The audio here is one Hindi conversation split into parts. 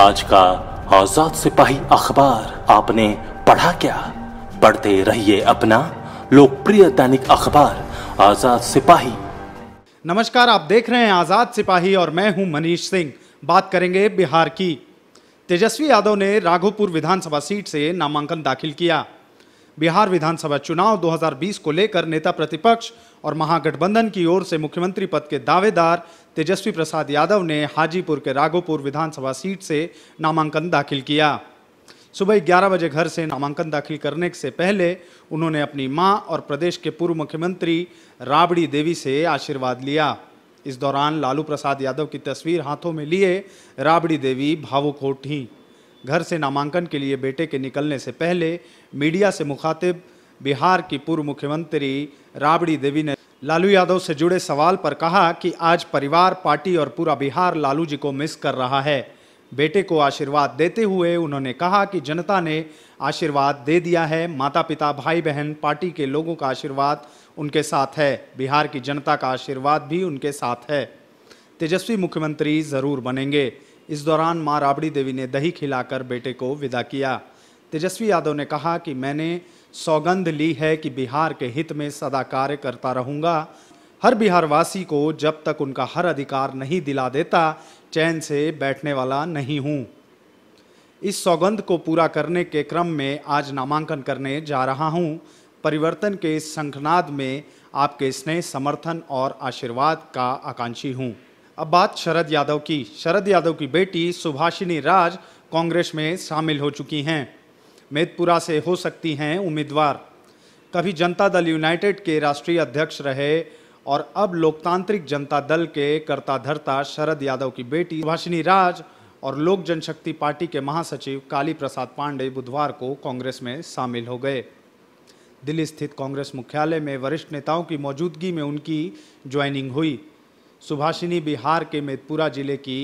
आज का आजाद सिपाही अखबार आपने पढ़ा क्या पढ़ते रहिए अपना लोकप्रिय दैनिक अखबार आजाद सिपाही नमस्कार आप देख रहे हैं आजाद सिपाही और मैं हूं मनीष सिंह बात करेंगे बिहार की तेजस्वी यादव ने राघोपुर विधानसभा सीट से नामांकन दाखिल किया बिहार विधानसभा चुनाव 2020 को लेकर नेता प्रतिपक्ष और महागठबंधन की ओर से मुख्यमंत्री पद के दावेदार तेजस्वी प्रसाद यादव ने हाजीपुर के राघोपुर विधानसभा सीट से नामांकन दाखिल किया सुबह ग्यारह बजे घर से नामांकन दाखिल करने से पहले उन्होंने अपनी मां और प्रदेश के पूर्व मुख्यमंत्री राबड़ी देवी से आशीर्वाद लिया इस दौरान लालू प्रसाद यादव की तस्वीर हाथों में लिए राबड़ी देवी भावुक हो उठी घर से नामांकन के लिए बेटे के निकलने से पहले मीडिया से मुखातिब बिहार की पूर्व मुख्यमंत्री राबड़ी देवी ने लालू यादव से जुड़े सवाल पर कहा कि आज परिवार पार्टी और पूरा बिहार लालू जी को मिस कर रहा है बेटे को आशीर्वाद देते हुए उन्होंने कहा कि जनता ने आशीर्वाद दे दिया है माता पिता भाई बहन पार्टी के लोगों का आशीर्वाद उनके साथ है बिहार की जनता का आशीर्वाद भी उनके साथ है तेजस्वी मुख्यमंत्री ज़रूर बनेंगे इस दौरान मां राबड़ी देवी ने दही खिलाकर बेटे को विदा किया तेजस्वी यादव ने कहा कि मैंने सौगंध ली है कि बिहार के हित में सदा कार्य करता रहूंगा हर बिहारवासी को जब तक उनका हर अधिकार नहीं दिला देता चैन से बैठने वाला नहीं हूँ इस सौगंध को पूरा करने के क्रम में आज नामांकन करने जा रहा हूँ परिवर्तन के इस में आपके स्नेह समर्थन और आशीर्वाद का आकांक्षी हूँ अब बात शरद यादव की शरद यादव की बेटी सुभाषिनी राज कांग्रेस में शामिल हो चुकी हैं मेदपुरा से हो सकती हैं उम्मीदवार कभी जनता दल यूनाइटेड के राष्ट्रीय अध्यक्ष रहे और अब लोकतांत्रिक जनता दल के कर्ता धर्ता शरद यादव की बेटी सुभाषिनी राज और लोक जनशक्ति पार्टी के महासचिव काली प्रसाद पांडे बुधवार को कांग्रेस में शामिल हो गए दिल्ली स्थित कांग्रेस मुख्यालय में वरिष्ठ नेताओं की मौजूदगी में उनकी ज्वाइनिंग हुई सुभाषिनी बिहार के मेदपुरा जिले की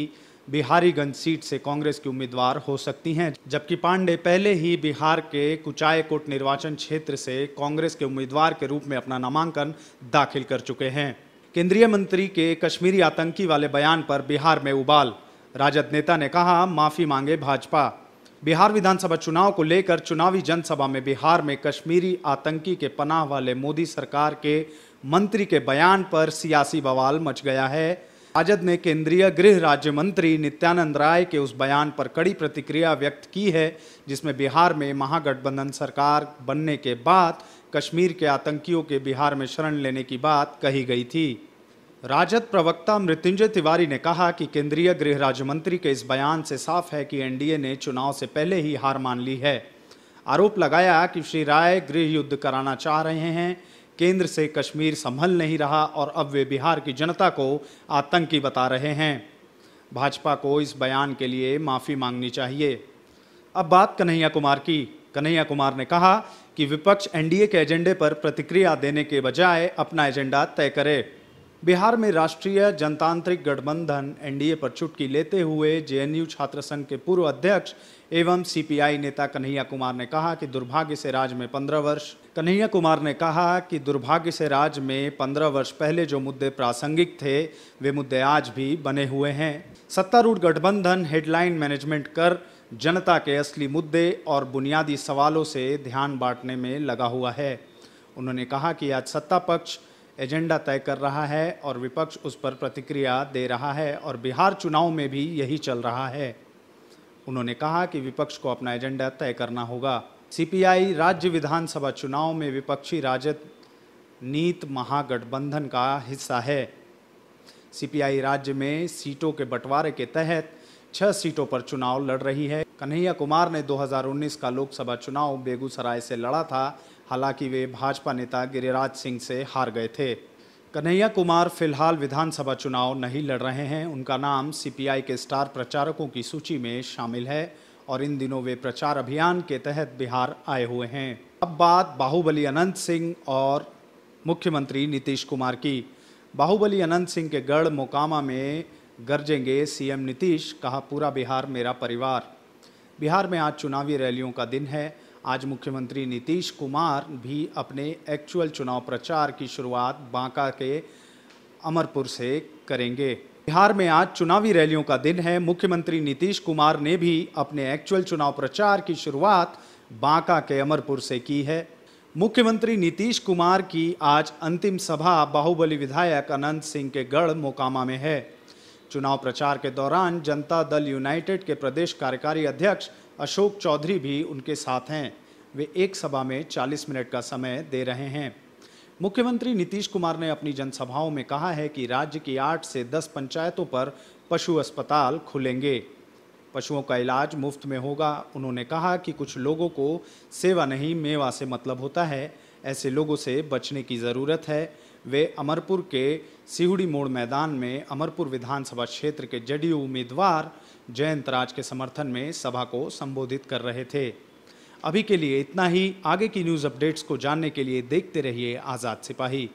बिहारीगंज सीट से कांग्रेस की उम्मीदवार हो सकती हैं जबकि पांडे पहले ही बिहार के कुचायकोट निर्वाचन क्षेत्र से कांग्रेस के उम्मीदवार के रूप में अपना नामांकन दाखिल कर चुके हैं केंद्रीय मंत्री के कश्मीरी आतंकी वाले बयान पर बिहार में उबाल राजद नेता ने कहा माफ़ी मांगे भाजपा बिहार विधानसभा चुनाव को लेकर चुनावी जनसभा में बिहार में कश्मीरी आतंकी के पनाह वाले मोदी सरकार के मंत्री के बयान पर सियासी बवाल मच गया है राजद ने केंद्रीय गृह राज्य मंत्री नित्यानंद राय के उस बयान पर कड़ी प्रतिक्रिया व्यक्त की है जिसमें बिहार में महागठबंधन सरकार बनने के बाद कश्मीर के आतंकियों के बिहार में शरण लेने की बात कही गई थी राजद प्रवक्ता मृत्युंजय तिवारी ने कहा कि केंद्रीय गृह राज्य मंत्री के इस बयान से साफ है कि एनडीए ने चुनाव से पहले ही हार मान ली है आरोप लगाया कि श्री राय गृह युद्ध कराना चाह रहे हैं केंद्र से कश्मीर संभल नहीं रहा और अब वे बिहार की जनता को आतंकी बता रहे हैं भाजपा को इस बयान के लिए माफ़ी मांगनी चाहिए अब बात कन्हैया कुमार की कन्हैया कुमार ने कहा कि विपक्ष एनडीए के एजेंडे पर प्रतिक्रिया देने के बजाय अपना एजेंडा तय करे बिहार में राष्ट्रीय जनतांत्रिक गठबंधन एनडीए पर चुटकी लेते हुए जेएनयू छात्र संघ के पूर्व अध्यक्ष एवं सीपीआई नेता कन्हैया कुमार ने कहा कि दुर्भाग्य से राज्य में पंद्रह वर्ष कन्हैया कुमार ने कहा कि दुर्भाग्य से राज्य में पंद्रह वर्ष पहले जो मुद्दे प्रासंगिक थे वे मुद्दे आज भी बने हुए हैं सत्तारूढ़ गठबंधन हेडलाइन मैनेजमेंट कर जनता के असली मुद्दे और बुनियादी सवालों से ध्यान बांटने में लगा हुआ है उन्होंने कहा कि आज सत्ता पक्ष एजेंडा तय कर रहा है और विपक्ष उस पर प्रतिक्रिया दे रहा है और बिहार चुनाव में भी यही चल रहा है उन्होंने कहा कि विपक्ष को अपना एजेंडा तय करना होगा सीपीआई राज्य विधानसभा चुनाव में विपक्षी राजद नीत महागठबंधन का हिस्सा है सीपीआई राज्य में सीटों के बंटवारे के तहत छह सीटों पर चुनाव लड़ रही है कन्हैया कुमार ने 2019 का लोकसभा चुनाव बेगूसराय से लड़ा था हालांकि वे भाजपा नेता गिरिराज सिंह से हार गए थे कन्हैया कुमार फिलहाल विधानसभा चुनाव नहीं लड़ रहे हैं उनका नाम सीपीआई के स्टार प्रचारकों की सूची में शामिल है और इन दिनों वे प्रचार अभियान के तहत बिहार आए हुए हैं अब बात बाहुबली अनंत सिंह और मुख्यमंत्री नीतीश कुमार की बाहुबली अनंत सिंह के गढ़ मोकामा में गरजेंगे सीएम नीतीश कहा पूरा बिहार मेरा परिवार बिहार में आज चुनावी रैलियों का दिन है आज मुख्यमंत्री नीतीश कुमार भी अपने एक्चुअल चुनाव प्रचार की शुरुआत बांका के अमरपुर से करेंगे बिहार में आज चुनावी रैलियों का दिन है मुख्यमंत्री नीतीश कुमार ने भी अपने एक्चुअल चुनाव प्रचार की शुरुआत बांका के अमरपुर से की है मुख्यमंत्री नीतीश कुमार की आज अंतिम सभा बाहुबली विधायक अनंत सिंह के गढ़ मोकामा में है चुनाव प्रचार के दौरान जनता दल यूनाइटेड के प्रदेश कार्यकारी अध्यक्ष अशोक चौधरी भी उनके साथ हैं वे एक सभा में 40 मिनट का समय दे रहे हैं मुख्यमंत्री नीतीश कुमार ने अपनी जनसभाओं में कहा है कि राज्य की आठ से दस पंचायतों पर पशु अस्पताल खुलेंगे पशुओं का इलाज मुफ्त में होगा उन्होंने कहा कि कुछ लोगों को सेवा नहीं मेवा से मतलब होता है ऐसे लोगों से बचने की ज़रूरत है वे अमरपुर के सिहुड़ी मोड़ मैदान में अमरपुर विधानसभा क्षेत्र के जेडीयू उम्मीदवार जयंत राज के समर्थन में सभा को संबोधित कर रहे थे अभी के लिए इतना ही आगे की न्यूज़ अपडेट्स को जानने के लिए देखते रहिए आज़ाद सिपाही